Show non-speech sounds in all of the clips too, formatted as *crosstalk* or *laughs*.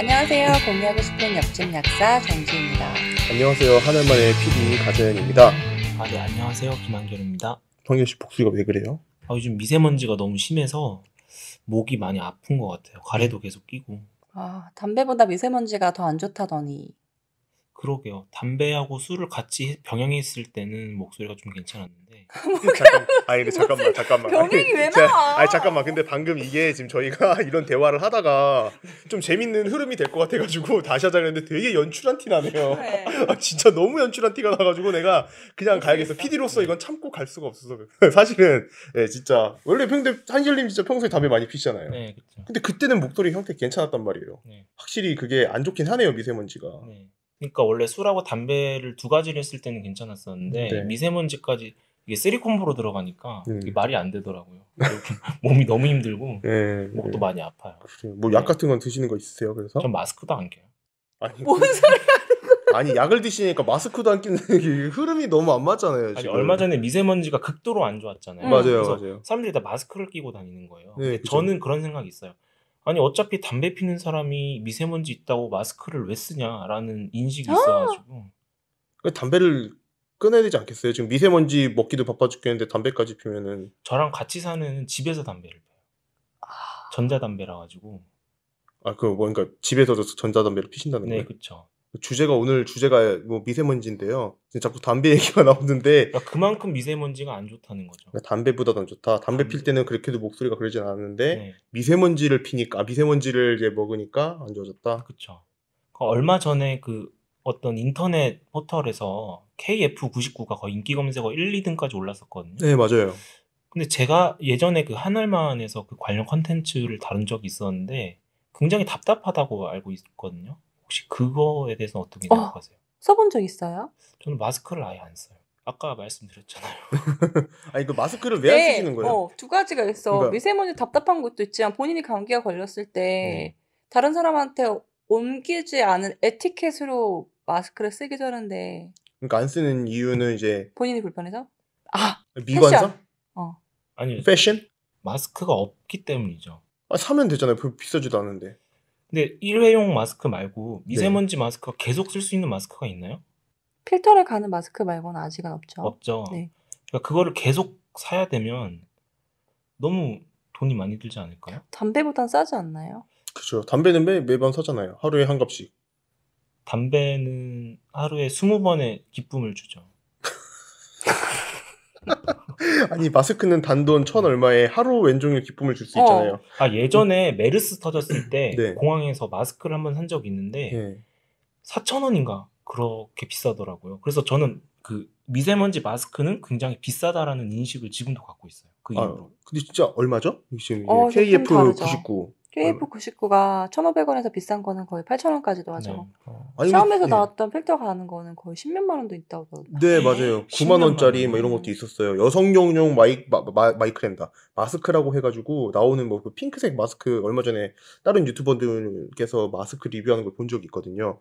안녕하세요. 공유하고 싶은 옆집 약사 정지입니다. 안녕하세요. 하늘만의 PD 가재현입니다. 아, 네, 안녕하세요. 김한결입니다. 성현 씨 복수가 왜 그래요? 아, 요즘 미세먼지가 너무 심해서 목이 많이 아픈 것 같아요. 가래도 계속 끼고. 아, 담배보다 미세먼지가 더 안 좋다더니 그러게요. 담배하고 술을 같이 병행했을 때는 목소리가 좀 괜찮았는데. *laughs* 잠깐, 아니 근데 잠깐만, 잠깐만. 병행이 왜 나와? 아니 잠깐만. 근데 방금 이게 지금 저희가 *laughs* 이런 대화를 하다가 좀 재밌는 흐름이 될 것 같아가지고 다시 하자 그랬는데 되게 연출한 티 나네요. 그 *laughs* 아, 진짜 너무 연출한 티가 나가지고 내가 그냥 가야겠어. PD로서 이건 참고 갈 수가 없어서. 사실은 예 네, 진짜 원래 근데 한실님 진짜 평소에 담배 많이 피잖아요 네, 그렇죠. 근데 그때는 목소리 형태 괜찮았단 말이에요. 네. 확실히 그게 안 좋긴 하네요 미세먼지가. 네. 그러니까 원래 술하고 담배를 두 가지를 했을 때는 괜찮았었는데 네. 미세먼지까지 이게 쓰리 콤보로 들어가니까 네. 이게 말이 안 되더라고요. *laughs* 몸이 너무 힘들고 네, 네. 목도 많이 아파요. 그래요. 뭐 약 같은 건 드시는 거 있으세요? 그래서 전 마스크도 안 껴요. 아니, 뭔 그 소리야? *laughs* 아니 약을 드시니까 마스크도 안 끼는 게 흐름이 너무 안 맞잖아요. 아니, 얼마 전에 미세먼지가 극도로 안 좋았잖아요. 음. 맞아요, 맞아요. 사람들이 다 마스크를 끼고 다니는 거예요. 네, 저는 그런 생각이 있어요. 아니 어차피 담배 피는 사람이 미세먼지 있다고 마스크를 왜 쓰냐라는 인식이 아! 있어가지고 그 담배를 끊어야 되지 않겠어요? 지금 미세먼지 먹기도 바빠 죽겠는데 담배까지 피면은 저랑 같이 사는 집에서 담배를 펴요. 아. 전자담배라 가지고 아그 뭔가 뭐 그러니까 집에서도 전자담배를 피신다는 네, 거예요? 네, 그렇죠. 주제가 오늘 주제가 뭐 미세먼지인데요. 자꾸 담배 *laughs* 얘기가 나오는데 그러니까 그만큼 미세먼지가 안 좋다는 거죠. 그러니까 담배보다 더 좋다. 담배, 담배 필 때는 그렇게도 목소리가 그러진 않았는데 네. 미세먼지를 피니까 아, 미세먼지를 이제 먹으니까 안 좋아졌다. 그렇죠. 얼마 전에 그 어떤 인터넷 포털에서 KF99가 거의 인기 검색어 1, 2등까지 올랐었거든요. 네, 맞아요. 근데 제가 예전에 그 한알만에서 그 관련 컨텐츠를 다룬 적이 있었는데 굉장히 답답하다고 알고 있거든요. 혹시 그거에 대해서 어떻게 어, 생각하세요? 써본 적 있어요? 저는 마스크를 아예 안 써요. 아까 말씀드렸잖아요. *laughs* *laughs* 아니 그 마스크를 왜안 네, 쓰시는 거예요? 어, 두 가지가 있어. 그러니까, 미세먼지 답답한 것도 있지만 본인이 감기가 걸렸을 때 네. 다른 사람한테 옮기지 않은 에티켓으로 마스크를 쓰기도 하는데. 그러니까 안 쓰는 이유는 이제 본인이 불편해서? 아 미관상? 패션. 어. 아니 패션? 마스크가 없기 때문이죠. 아 사면 되잖아요. 비싸지도 않은데. 근데 일회용 마스크 말고 네. 미세먼지 마스크가 계속 쓸 수 있는 마스크가 있나요? 필터를 가는 마스크 말고는 아직은 없죠. 없죠. 네. 그러니까 그거를 계속 사야 되면 너무 돈이 많이 들지 않을까요? 담배보단 싸지 않나요? 그렇죠. 담배는 매, 매번 사잖아요. 하루에 한 갑씩. 담배는 하루에 20번의 기쁨을 주죠. *laughs* 아니 마스크는 단돈 천 얼마에 하루 왼종일 기쁨을 줄 수 있잖아요. 어. 아 예전에 메르스 터졌을 때 네. 공항에서 마스크를 한 번산 적이 있는데 네. 4 0 원인가 그렇게 비싸더라고요. 그래서 저는 그 미세먼지 마스크는 굉장히 비싸다라는 인식을 지금도 갖고 있어요. 그 이후로. 아, 근데 진짜 얼마죠? 지금 어, KF 99. PF 99가 1,500원에서 비싼 거는 거의 8,000원까지도 하죠. 처음에서 네. 어. 예. 나왔던 필터가 하는 거는 거의 10몇만 원도 있다고 들었나? 네, 맞아요. 9만 원짜리 뭐 이런 것도 있었어요. 여성용용 마이, 마, 마, 이크랜다 마스크라고 해가지고 나오는 뭐그 핑크색 마스크 얼마 전에 다른 유튜버들께서 마스크 리뷰하는 걸 본 적이 있거든요.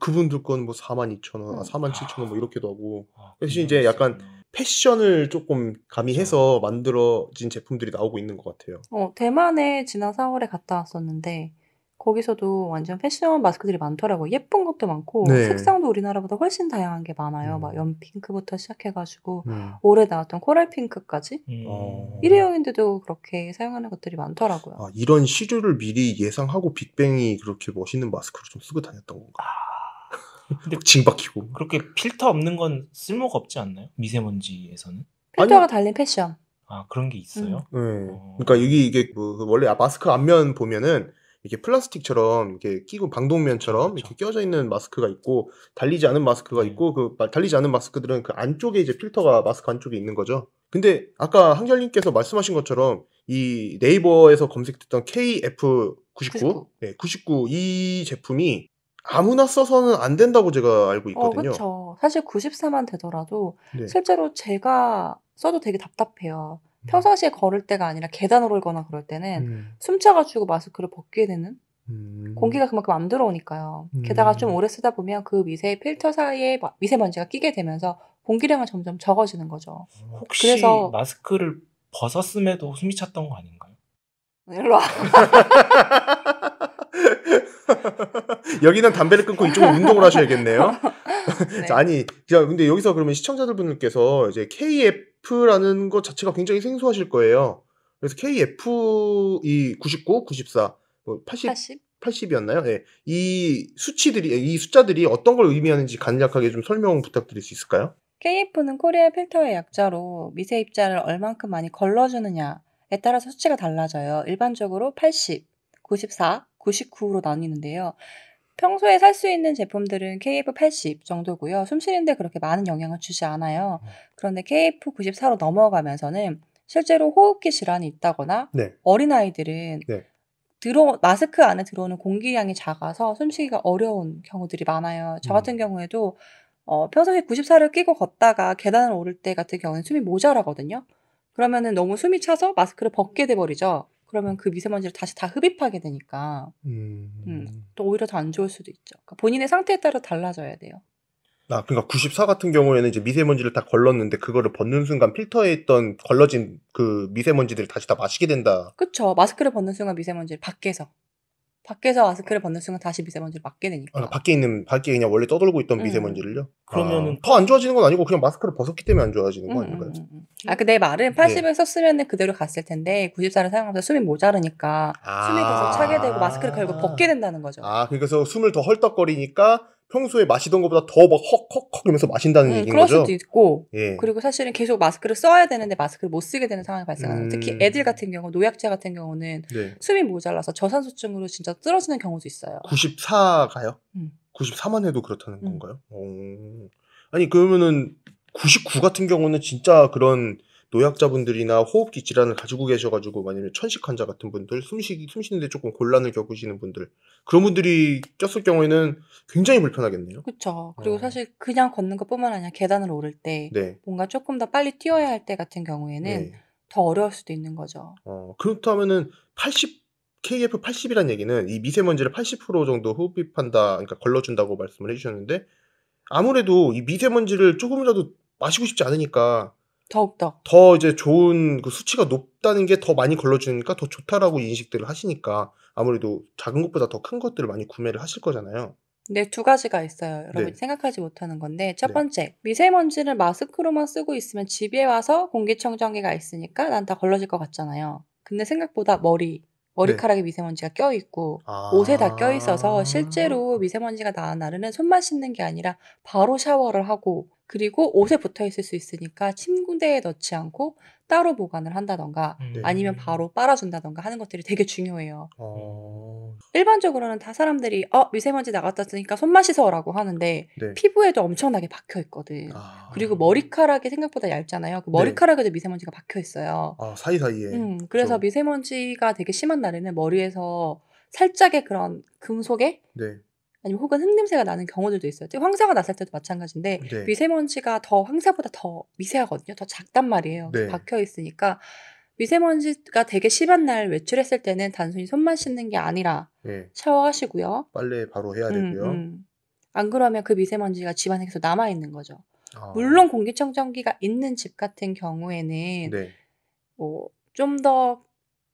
그분들 건 뭐 4만 2 0 원, 음. 아, 4 7 0 0 0원뭐 이렇게도 하고. 아, 대신 이제 약간 패션을 조금 가미해서 그렇죠. 만들어진 제품들이 나오고 있는 것 같아요. 어, 대만에 지난 4월에 갔다 왔었는데 거기서도 완전 패션 마스크들이 많더라고요. 예쁜 것도 많고 네. 색상도 우리나라보다 훨씬 다양한 게 많아요. 음. 막 연핑크부터 시작해가지고 음. 올해 나왔던 코랄핑크까지 음. 어. 일회용인데도 그렇게 사용하는 것들이 많더라고요. 아, 이런 시류를 미리 예상하고 빅뱅이 그렇게 멋있는 마스크를 좀 쓰고 다녔던 건가? 아. 근데 징박히고. 그렇게 필터 없는 건 쓸모가 없지 않나요? 미세먼지에서는? 필터가 아니. 달린 패션. 아 그런 게 있어요? 음. 네. 어. 그러니까 여기 이게 뭐 그 원래 아, 마스크 앞면 보면은 이렇게 플라스틱처럼 이렇게 끼고 방독면처럼 그렇죠. 이렇게 껴져 있는 마스크가 있고 달리지 않은 마스크가 네. 있고 그 달리지 않은 마스크들은 그 안쪽에 이제 필터가 마스크 안쪽에 있는 거죠. 근데 아까 한결님께서 말씀하신 것처럼 이 네이버에서 검색됐던 KF 99, 99, 네, 99 이 제품이 아무나 써서는 안 된다고 제가 알고 어, 있거든요. 어, 그렇죠. 사실 94만 되더라도 네. 실제로 제가 써도 되게 답답해요. 음. 평상시에 걸을 때가 아니라 계단으로 거나 그럴 때는 음. 숨차가지고 마스크를 벗게 되는 음. 공기가 그만큼 안 들어오니까요. 음. 게다가 좀 음. 오래 쓰다 보면 그 미세 필터 사이에 미세먼지가 끼게 되면서 공기량은 점점 적어지는 거죠. 혹시 그래서 마스크를 벗었음에도 숨이 찼던 거 아닌가요? 일로 와. *laughs* 여기는 담배를 끊고 이쪽은 운동을 하셔야겠네요. *laughs* 네. 자, 아니, 자, 근데 여기서 그러면 시청자들 분들께서 이제 KF라는 것 자체가 굉장히 생소하실 거예요. 그래서 KF 이 99, 94, 80, 80? 80이었나요? 예. 네. 이 수치들이 이 숫자들이 어떤 걸 의미하는지 간략하게 좀 설명 부탁드릴 수 있을까요? KF는 코리아 필터의 약자로 미세 입자를 얼만큼 많이 걸러주느냐에 따라서 수치가 달라져요. 일반적으로 80, 94, 99로 나뉘는데요. 평소에 살 수 있는 제품들은 KF80 정도고요. 숨 쉬는데 그렇게 많은 영향을 주지 않아요. 음. 그런데 KF94로 넘어가면서는 실제로 호흡기 질환이 있다거나 네. 어린아이들은 네. 들어 마스크 안에 들어오는 공기량이 작아서 숨쉬기가 어려운 경우들이 많아요. 저 같은 음. 경우에도 어, 평소에 94를 끼고 걷다가 계단을 오를 때 같은 경우는 숨이 모자라거든요. 그러면은 너무 숨이 차서 마스크를 벗게 돼 버리죠. 그러면 그 미세먼지를 다시 다 흡입하게 되니까 음. 음, 또 오히려 더 안 좋을 수도 있죠. 그러니까 본인의 상태에 따라 달라져야 돼요. 아, 그러니까 94 같은 경우에는 이제 미세먼지를 다 걸렀는데 그거를 벗는 순간 필터에 있던 걸러진 그 미세먼지들을 다시 다 마시게 된다. 그렇죠. 마스크를 벗는 순간 미세먼지를 밖에서 밖에서 와서 그를 벗는 순간 다시 미세먼지를 맡게 되니까. 아, 그러니까 밖에 있는 밖에 그냥 원래 떠돌고 있던 음. 미세먼지를요. 그러면은 아, 더안 좋아지는 건 아니고 그냥 마스크를 벗었기 때문에 안 좋아지는 거 음, 아닌가요? 음, 음, 음. 아, 근내 말은 80을 썼으면 은 그대로 갔을 텐데 94를 사용하면서 숨이 모자르니까 아~ 숨이 계속 차게 되고 마스크를 아. 결국 벗게 된다는 거죠. 아, 그러니까 그래서 숨을 더 헐떡거리니까 평소에 마시던 것보다 더 막 헉헉헉 이러면서 마신다는 음, 얘기인 그럴 거죠. 그럴 수도 있고 예. 그리고 사실은 계속 마스크를 써야 되는데 마스크를 못 쓰게 되는 상황이 발생하는 음. 특히 애들 같은 경우 노약자 같은 경우는 네. 숨이 모자라서 저산소증으로 진짜 떨어지는 경우도 있어요. 94가요? 음. 94만 해도 그렇다는 음. 건가요? 오. 아니 그러면은 99 같은 경우는 진짜 그런 노약자분들이나 호흡기 질환을 가지고 계셔가지고 만약에 천식 환자 같은 분들 숨쉬기 숨쉬는데 조금 곤란을 겪으시는 분들 그런 분들이 꼈을 경우에는 굉장히 불편하겠네요. 그렇죠. 그리고 어. 사실 그냥 걷는 것뿐만 아니라 계단을 오를 때 네. 뭔가 조금 더 빨리 뛰어야 할 때 같은 경우에는 네. 더 어려울 수도 있는 거죠. 어, 그렇다면은 80 KF 80이란 얘기는 이 미세먼지를 80% 정도 호흡기판다 그러니까 걸러준다고 말씀을 해주셨는데 아무래도 이 미세먼지를 조금이라도 마시고 싶지 않으니까 더욱더 더 이제 좋은 그 수치가 높다는 게 더 많이 걸러지니까 더 좋다라고 인식들을 하시니까 아무래도 작은 것보다 더 큰 것들을 많이 구매를 하실 거잖아요. 네, 두 가지가 있어요. 여러분 네. 생각하지 못하는 건데 네. 첫 번째 네. 미세먼지를 마스크로만 쓰고 있으면 집에 와서 공기청정기가 있으니까 난 다 걸러질 것 같잖아요. 근데 생각보다 머리 네. 머리카락에 네. 미세먼지가 껴있고 아~ 옷에 다 껴있어서 실제로 미세먼지가 나, 나르는 손만 씻는 게 아니라 바로 샤워를 하고 그리고 옷에 붙어 있을 수 있으니까 침구대에 넣지 않고 따로 보관을 한다던가 음. 네. 아니면 바로 빨아준다던가 하는 것들이 되게 중요해요. 어... 일반적으로는 다 사람들이 어 미세먼지 나갔다쓰니까 손만 씻어라고 하는데 네. 피부에도 엄청나게 박혀 있거든. 아... 그리고 머리카락이 생각보다 얇잖아요. 그 네. 머리카락에도 네. 미세먼지가 박혀 있어요. 아, 사이사이에. 음, 그래서 저... 그렇죠. 미세먼지가 되게 심한 날에는 머리에서 살짝의 그런 금속에 네. 아니면 혹은 흙냄새가 나는 경우들도 있어요. 황사가 났을 때도 마찬가지인데 네. 미세먼지가 더 황사보다 더 미세하거든요. 더 작단 말이에요. 네. 박혀 있으니까 미세먼지가 되게 심한 날 외출했을 때는 단순히 손만 씻는 게 아니라 네. 샤워하시고요. 빨래 바로 해야 음, 되고요. 음, 음. 안 그러면 그 미세먼지가 집안에 계속 남아 있는 거죠. 아. 물론 공기청정기가 있는 집 같은 경우에는 네. 뭐 좀더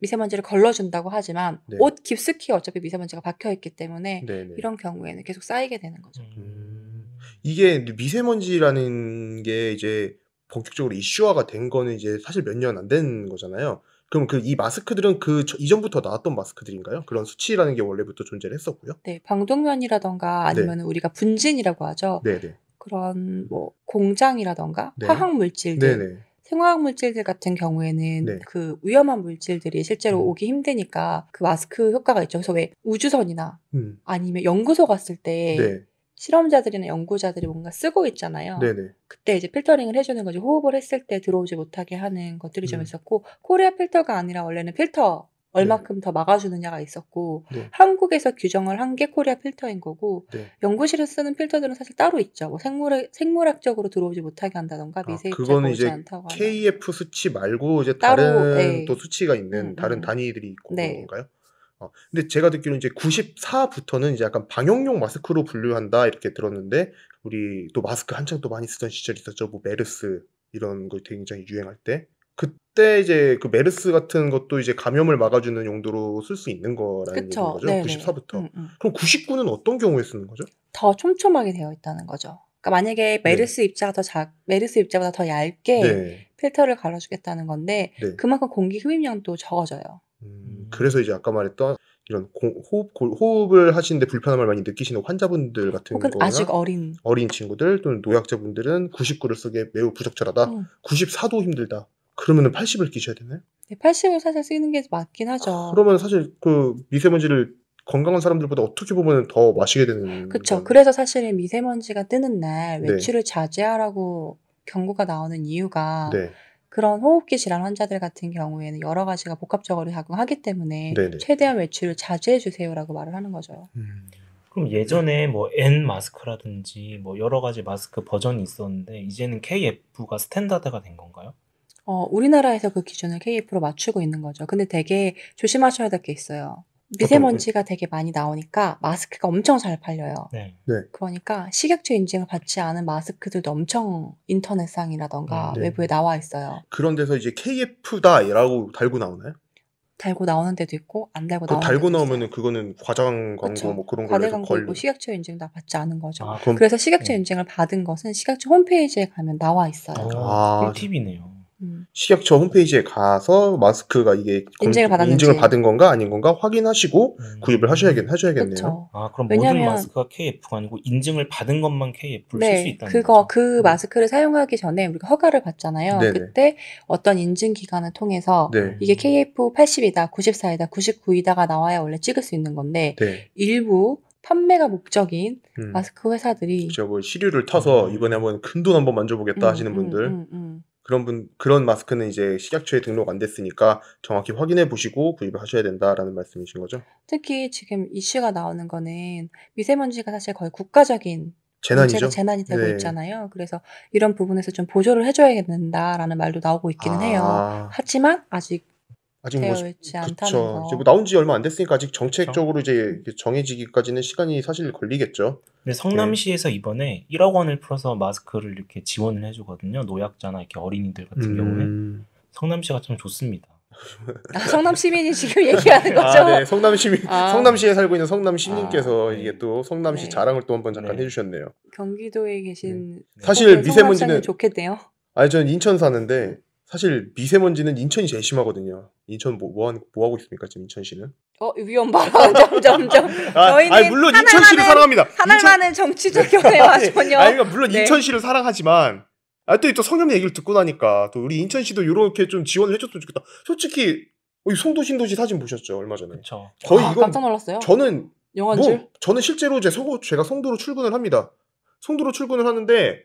미세먼지를 걸러준다고 하지만 네. 옷 깊숙이 어차피 미세먼지가 박혀있기 때문에 네네. 이런 경우에는 계속 쌓이게 되는 거죠. 음, 음. 이게 미세먼지라는 게 이제 본격적으로 이슈화가 된 거는 이제 사실 몇 년 안 된 거잖아요. 그럼 그 이 마스크들은 그 저, 이전부터 나왔던 마스크들인가요? 그런 수치라는 게 원래부터 존재를 했었고요. 네, 방독면이라던가 아니면 네. 우리가 분진이라고 하죠. 네네. 그런 뭐 공장이라던가 네. 화학 물질들 생화학 물질들 같은 경우에는 네. 그 위험한 물질들이 실제로 음. 오기 힘드니까 그 마스크 효과가 있죠. 그래서 왜 우주선이나 음. 아니면 연구소 갔을 때 네. 실험자들이나 연구자들이 뭔가 쓰고 있잖아요. 네네. 그때 이제 필터링을 해주는 거죠. 호흡을 했을 때 들어오지 못하게 하는 것들이 좀 음. 있었고 코리아 필터가 아니라 원래는 필터 네. 얼마큼 네. 더 막아주느냐가 있었고 네. 한국에서 규정을 한 게 코리아 필터인 거고 네. 연구실에서 쓰는 필터들은 사실 따로 있죠. 뭐생물의 생물학적으로 들어오지 못하게 한다던가 미세입자 아, 그거 이제 않다고 KF 수치 말고 이제 따로, 다른 네. 또 수치가 있는 음, 음, 다른 단위들이 있고 네. 그런가요? 어, 근데 제가 듣기로 이제 94부터는 이제 약간 방역용 마스크로 분류한다 이렇게 들었는데 우리 또 마스크 한창 또 많이 쓰던 시절 있었죠. 뭐 메르스 이런 거 굉장히 유행할 때 그때 이제 그 메르스 같은 것도 이제 감염을 막아주는 용도로 쓸 수 있는 거라는 거죠. 네네. 94부터. 음, 음. 그럼 99는 어떤 경우에 쓰는 거죠? 더 촘촘하게 되어 있다는 거죠. 그러니까 만약에 네. 메르스 네. 입자가 더 작, 메르스 입자보다 더 얇게 네. 필터를 갈아주겠다는 건데 네. 그만큼 공기 흡입량도 적어져요. 음, 그래서 이제 아까 말했던 이런 고, 호흡, 고, 호흡을 하시는데 불편함을 많이 느끼시는 환자분들 같은 혹은 거나 아직 어린 어린 친구들 또는 노약자분들은 99를 쓰기에 매우 부적절하다. 음. 94도 힘들다. 그러면은 80을 끼셔야 되나요? 네, 80을 사실 쓰는 이게 맞긴 하죠. 아, 그러면 사실 그 미세먼지를 건강한 사람들보다 어떻게 보면 더 마시게 되는 그렇죠. 그래서 사실은 미세먼지가 뜨는 날 네. 외출을 네. 자제하라고 경고가 나오는 이유가 네. 그런 호흡기 질환 환자들 같은 경우에는 여러 가지가 복합적으로 작용하기 때문에 네네. 네. 최대한 외출을 자제해 주세요라고 말을 하는 거죠. 음. 그럼 예전에 뭐 N 마스크라든지 뭐 여러 가지 마스크 버전이 있었는데 이제는 KF가 스탠다드가 된 건가요? 어, 우리나라에서 그 기준을 KF로 맞추고 있는 거죠. 근데 되게 조심하셔야 될 게 있어요. 미세먼지가 되게 많이 나오니까 마스크가 엄청 잘 팔려요. 네. 네. 그러니까 식약처 인증을 받지 않은 마스크들도 엄청 인터넷상이라던가 음, 네. 외부에 나와 있어요. 그런 데서 이제 KF다라고 달고 나오나요? 달고 나오는 데도 있고 안 달고 그 나오는 달고 나오면은 그거는 과장 광고 그렇뭐 그런 과대 광고 있고 식약처 인증 다 받지 않은 거죠. 아, 그래서 식약처 네. 인증을 받은 것은 식약처 홈페이지에 가면 나와 있어요. 어, 아, 꿀팁이네요. 음. 식약처 홈페이지에 가서 마스크가 이게 인증을, 검, 인증을 받은 건가 아닌 건가 확인하시고 음. 구입을 하셔야겠, 하셔야겠네요. 그쵸. 아, 그럼 왜냐면, 모든 마스크가 KF가 아니고 인증을 받은 것만 KF를 네, 쓸수 있다는 거죠그 음. 마스크를 사용하기 전에 우리가 허가를 받잖아요. 네네. 그때 어떤 인증 기관을 통해서 네. 이게 KF80이다, 94이다, 99이다가 나와야 원래 찍을 수 있는 건데 네. 일부 판매가 목적인 음. 마스크 회사들이 그렇죠. 뭐 시류를 타서 음. 이번에 한번 큰 돈 한번 만져보겠다 음, 하시는 분들 그런 분 그런 마스크는 이제 식약처에 등록 안 됐으니까 정확히 확인해 보시고 구입하셔야 을 된다라는 말씀이신 거죠? 특히 지금 이슈가 나오는 거는 미세먼지가 사실 거의 국가적인 재난이죠. 재난이 되고 네. 있잖아요. 그래서 이런 부분에서 좀 보조를 해줘야 된다라는 말도 나오고 있기는 아. 해요. 하지만 아직 아직 되어 뭐, 있지 않다는 거. 이제 뭐 나온 지 얼마 안 됐으니까 아직 정책적으로 그렇 이제 정해지기까지는 시간이 사실 걸리겠죠. 근데 성남시에서 네. 이번에 1억 원을 풀어서 마스크를 이렇게 지원을 해주거든요. 노약자나 이렇게 어린이들 같은 음... 경우에 성남시가 참 좋습니다. 아, 성남 시민이 지금 얘기하는 *laughs* 아, 거죠? 아, 네. 성남 시민, 아. 성남시에 살고 있는 성남 시민께서 아, 네. 이게 또 성남시 네. 자랑을 또 한번 잠깐 네. 해주셨네요. 경기도에 계신 네. 사실 미세먼지는 좋겠대요 아니 저는 인천 사는데 사실 미세먼지는 인천이 제일 심하거든요. 인천 뭐, 뭐, 뭐 하고 있습니까 지금 인천시는? 어 위험 발언 점점점. 아, 저희는 *laughs* 아니, 물론 인천시를 사랑합니다. 하늘만은 정치적 견해와 전혀. 아니, 그러니까 물론 네. 인천시를 사랑하지만 아또또 성형 얘기를 듣고 나니까 또 우리 인천시도 이렇게 좀 지원을 해줬으면 좋겠다. 솔직히 우리 어, 송도 신도시 사진 보셨죠 얼마 전에? 그렇죠. 거의 아, 이건 깜짝 놀랐어요. 저는 영화 뭐, 저는 실제로 제 소, 제가 송도로 출근을 합니다. 송도로 출근을 하는데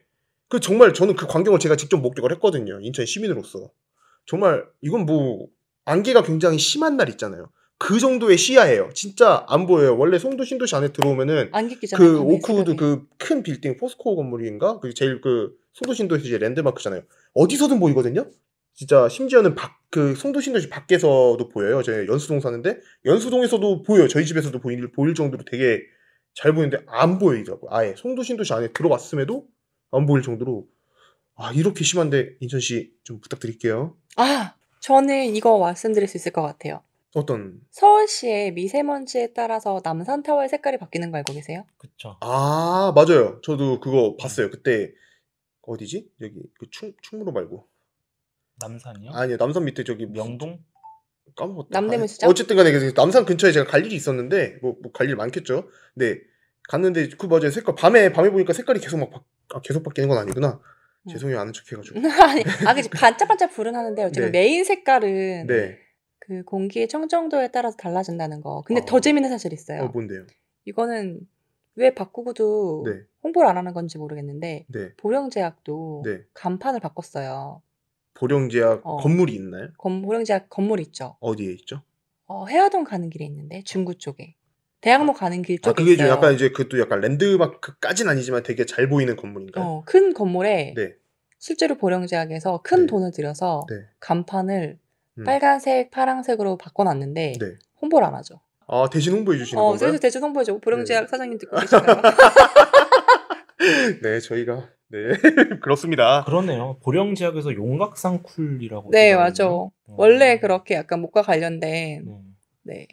그 정말 저는 그 광경을 제가 직접 목격을 했거든요. 인천 시민으로서. 정말 이건 뭐 안개가 굉장히 심한 날 있잖아요. 그 정도의 시야예요. 진짜 안 보여요. 원래 송도 신도시 안에 들어오면은 그 오크우드 그 큰 빌딩 포스코 건물인가? 그 제일 그 송도 신도시 랜드마크잖아요. 어디서든 보이거든요. 진짜 심지어는 밖 그 송도 신도시 밖에서도 보여요. 저희 연수동 사는데 연수동에서도 보여요. 저희 집에서도 보일 보일 정도로 되게 잘 보이는데 안 보이더라고. 아예 송도 신도시 안에 들어왔음에도 안 보일 정도로 아 이렇게 심한데 인천 씨 좀 부탁드릴게요. 아 저는 이거 말씀드릴 수 있을 것 같아요. 어떤? 서울시의 미세먼지에 따라서 남산 타워의 색깔이 바뀌는 거 알고 계세요? 그쵸. 아 맞아요. 저도 그거 봤어요. 그때 어디지? 여기 그 충, 충무로 말고 남산이요? 아니요 남산 밑에 저기 무슨- 명동? 까먹었다. 남대문 시장? 어쨌든 간에 남산 근처에 제가 갈 일이 있었는데 뭐갈일 뭐 많겠죠. 네. 갔는데 그 맞아요. 색깔 밤에 밤에 보니까 색깔이 계속 막 바- 아, 계속 바뀌는 건 아니구나. 음. 죄송해요 아는 척해가지고. *laughs* 아니, 아 그치 반짝반짝 불은 하는데 요쨌든 네. 메인 색깔은 네. 그 공기의 청정도에 따라서 달라진다는 거. 근데 아. 더 재밌는 사실 있어요. 어, 뭔데요? 이거는 왜 바꾸고도 네. 홍보를 안 하는 건지 모르겠는데 네. 보령제약도 네. 간판을 바꿨어요. 보령제약 어. 건물이 있나요? 건, 보령제약 건물 있죠. 어디에 있죠? 어, 해화동 가는 길에 있는데 중구 쪽에. 대학로 가는 길 아, 쪽에 아, 그게 있어요. 약간 이제 그것 약간 랜드마크까진 아니지만 되게 잘 보이는 건물인가요? 어, 큰 건물에 네. 실제로 보령제약에서 큰 네. 돈을 들여서 네. 간판을 음. 빨간색, 파란색으로 바꿔놨는데 네. 홍보를 안 하죠. 아 대신 홍보해 주시는 어, 건가요? 그래서 대신 홍보해 주고 보령제약 네. 사장님 듣고 계신가요? *laughs* 네, 저희가 네 *laughs* 그렇습니다. 그러네요. 보령 지역에서 용각산 쿨이라고. 네, 맞아. 어. 원래 그렇게 약간 목과 관련된 네. 네.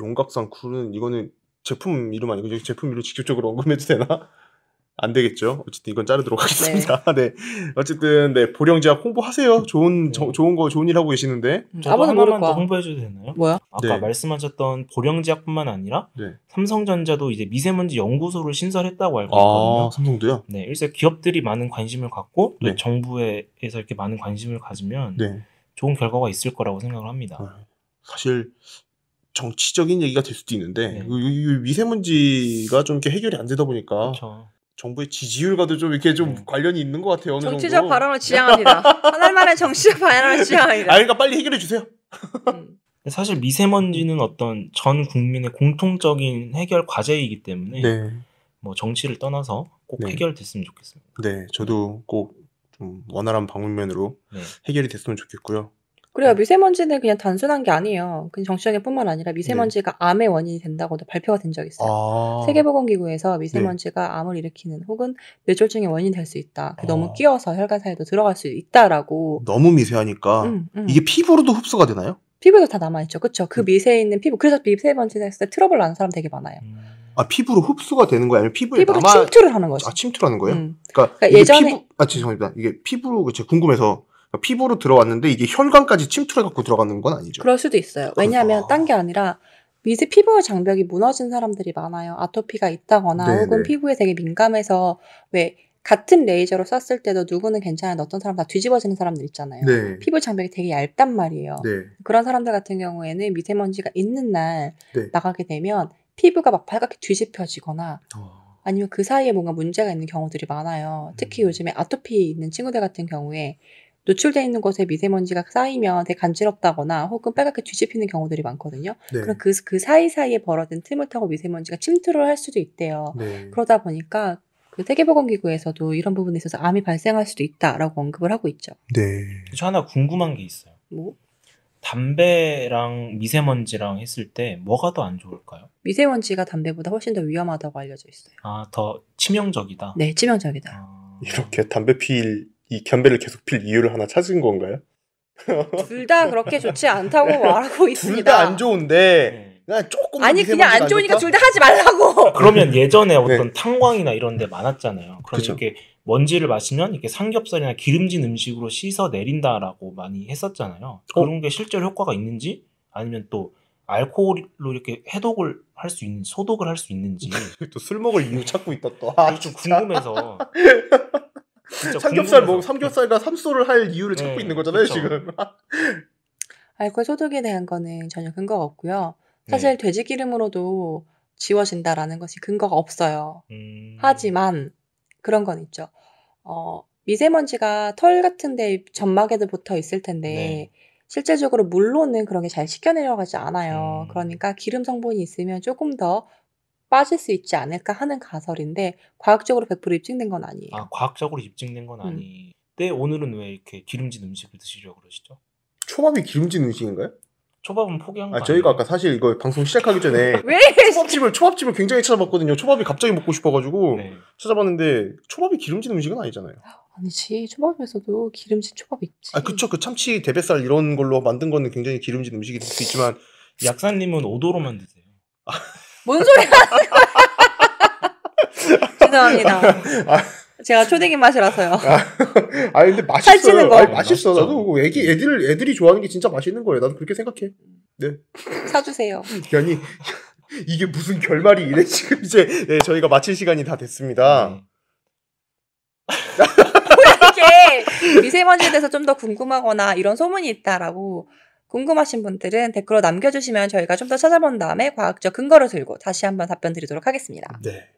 용각산 쿨은 이거는 제품 이름 아니고 제품 이름 직접적으로 언급해도 되나? 안 되겠죠. 어쨌든 이건 자르도록 네. 하겠습니다. 네. *laughs* 네. 어쨌든 네 보령지학 홍보하세요. 좋은 네. 저, 좋은 거 좋은 일 하고 계시는데. 음, 저도 하나만 더 홍보해줘도 되나요? 뭐야? 아까 네. 말씀하셨던 보령지학뿐만 아니라 네. 삼성전자도 이제 미세먼지 연구소를 신설했다고 알고 있거든요. 아, 삼성도요? 네. 일단 기업들이 많은 관심을 갖고 또 네. 정부에서 이렇게 많은 관심을 가지면 좋은 결과가 있을 거라고 생각을 합니다. 아, 사실 정치적인 얘기가 될 수도 있는데 네. 이, 미세먼지가 좀 이렇게 해결이 안 되다 보니까 그쵸. 그렇죠. 정부의 지지율과도 좀 이렇게 좀 네. 관련이 있는 것 같아요. 정치적 정도. 발언을 지향합니다. 하늘만의 정치적 발언을 *laughs* 네. 지향합니다. 아, 그러니까 빨리 해결해 주세요. 음. 사실 미세먼지는 어떤 전 국민의 공통적인 해결 과제이기 때문에 네. 뭐 정치를 떠나서 꼭 네. 해결됐으면 좋겠습니다. 네, 저도 꼭좀 원활한 방면으로 네. 해결이 됐으면 좋겠고요. 그래요. 네. 미세먼지는 그냥 단순한 게 아니에요. 그냥 정치적인뿐만 아니라 네. 미세먼지가 네. 암의 원인이 된다고도 발표가 된 적이 있어요. 아. 세계보건기구에서 미세먼지가 네. 암을 일으키는 혹은 뇌졸중의 원인이 될 수 있다. 그 아. 너무 끼어서 혈관사에도 들어갈 수 있다라고. 너무 미세하니까 음, 음. 이게 피부로도 흡수가 되나요? 피부도 다 남아있죠. 그렇죠. 그 음. 미세에 있는 피부. 그래서 미세먼지했을때 트러블 나는 사람 되게 많아요. 음. 아 피부로 흡수가 되는 거야? 아니면 피부에 피부로 남아... 침투를 하는 거죠. 아 침투를 하는 거예요? 음. 그러니까, 그러니까 예전에 피부... 아 죄송합니다. 이게 피부로 제가 궁금해서 피부로 들어왔는데 이게 혈관까지 침투해갖고 들어가는 건 아니죠. 그럴 수도 있어요. 그렇죠. 왜냐하면 딴 게 아니라 미세 피부 장벽이 무너진 사람들이 많아요. 아토피가 있다거나 네네. 혹은 네. 피부에 되게 민감해서 왜 같은 레이저로 썼을 때도 누구는 괜찮은데 어떤 사람 다 뒤집어지는 사람들 있잖아요. 네. 피부 장벽이 되게 얇단 말이에요. 네. 그런 사람들 같은 경우에는 미세먼지가 있는 날 네. 나가게 되면 피부가 막 빨갛게 뒤집혀지거나 어. 아니면 그 사이에 뭔가 문제가 있는 경우들이 많아요. 특히 음. 요즘에 아토피 있는 친구들 같은 경우에 노출되어 있는 곳에 미세먼지가 쌓이면 되게 간지럽다거나 혹은 빨갛게 뒤집히는 경우들이 많거든요. 네. 그럼 그, 그 사이사이에 벌어진 틈을 타고 미세먼지가 침투를 할 수도 있대요. 네. 그러다 보니까 그 세계보건기구에서도 이런 부분에 있어서 암이 발생할 수도 있다라고 언급을 하고 있죠. 네. 저 하나 궁금한 게 있어요. 뭐? 담배랑 미세먼지랑 했을 때 뭐가 더 안 좋을까요? 미세먼지가 담배보다 훨씬 더 위험하다고 알려져 있어요. 아, 더 치명적이다. 네, 치명적이다. 아... 이렇게 담배 피일 이 견배를 계속 필 이유를 하나 찾은 건가요? *laughs* 둘 다 그렇게 좋지 않다고 네. 말하고 있습니다. 둘 다 안 좋은데 네. 그냥 조금 아니 그냥 안 좋으니까 둘 다 하지 말라고. 아, 그러면 예전에 네. 어떤 네. 탕광이나 이런 데 많았잖아요. 그럼 그 이렇게 먼지를 마시면 이렇게 삼겹살이나 기름진 음식으로 씻어 내린다라고 많이 했었잖아요. 어? 그런 게 실제로 효과가 있는지 아니면 또 알코올로 이렇게 해독을 할 수 있는 소독을 할 수 있는지 *laughs* 또 술 먹을 이유 찾고 있다 또. 아, 좀 궁금해서 *laughs* 삼겹살 궁금먹 삼겹살과 삼소를 할 이유를 찾고 네, 있는 거잖아요 그쵸. 지금. *laughs* 알코올 소독에 대한 거는 전혀 근거가 없고요. 네. 사실 돼지 기름으로도 지워진다라는 것이 근거가 없어요. 음... 하지만 그런 건 있죠. 어, 미세먼지가 털 같은데 점막에도 붙어 있을 텐데 네. 실제적으로 물로는 그런 게 잘씻겨내려가지 않아요. 음... 그러니까 기름 성분이 있으면 조금 더 빠질 수 있지 않을까 하는 가설인데 과학적으로 100% 입증된 건 아니에요. 아, 과학적으로 입증된 건아닌데 음. 네, 오늘은 왜 이렇게 기름진 음식을 드시려고 그러시죠? 초밥이 기름진 음식인가요? 초밥은 포기한 거예 아, 저희가 아까 사실 이거 방송 시작하기 전에 *laughs* 초밥집을 초밥집을 굉장히 찾아봤거든요. 초밥이 갑자기 먹고 싶어가지고 네. 찾아봤는데 초밥이 기름진 음식은 아니잖아요. 아니지 초밥에서도 기름진 초밥 있지. 아 그쵸 그 참치 대뱃살 이런 걸로 만든 거는 굉장히 기름진 음식이 될 수 있지만 약사님은 오도로만 드세요. *laughs* 뭔 소리 하는 거야? 죄송합니다. 제가 초딩인 맛이라서요. 아, 아 근데 *laughs* 맛있어요. 거. 아니, 아, 맛있어. 나도 애기 애들 애들이 좋아하는 게 진짜 맛있는 거예요. 나도 그렇게 생각해. 네. 사주세요. 아니 이게 무슨 결말이 이래 *laughs* 지금 이제 네, 저희가 마칠 시간이 다 됐습니다. 뭐야 네. *laughs* 이게 미세먼지에 대해서 좀 더 궁금하거나 이런 소문이 있다라고 궁금하신 분들은 댓글로 남겨주시면 저희가 좀 더 찾아본 다음에 과학적 근거를 들고 다시 한번 답변 드리도록 하겠습니다. 네.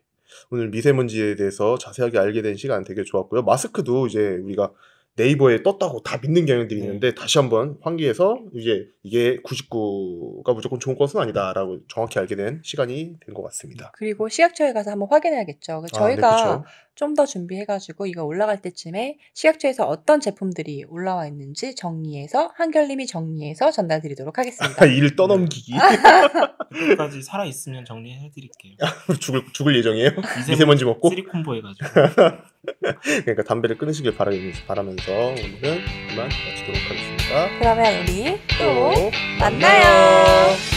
오늘 미세먼지에 대해서 자세하게 알게 된 시간 되게 좋았고요. 마스크도 이제 우리가 네이버에 떴다고 다 믿는 경향들이 네. 있는데 다시 한번 환기해서 이제 이게 99가 무조건 좋은 것은 아니다라고 정확히 알게 된 시간이 된 것 같습니다. 그리고 시각처에 가서 한번 확인해야겠죠. 저희가 그 아, 네, 좀더 준비해가지고 이거 올라갈 때쯤에 시각처에서 어떤 제품들이 올라와 있는지 정리해서 한결님이 정리해서 전달드리도록 하겠습니다. 아, *laughs* 일 떠넘기기. 그까지 네. *laughs* 살아 있으면 정리해드릴게요. *laughs* 죽을 죽을 예정이에요? 미세먼지 먹고 쓰리콤보 해가지고. 그러니까 담배를 끊으시길 바라면서 오늘은 이만 마치도록 하겠습니다. 그러면 우리 또, 또 만나요. 만나요.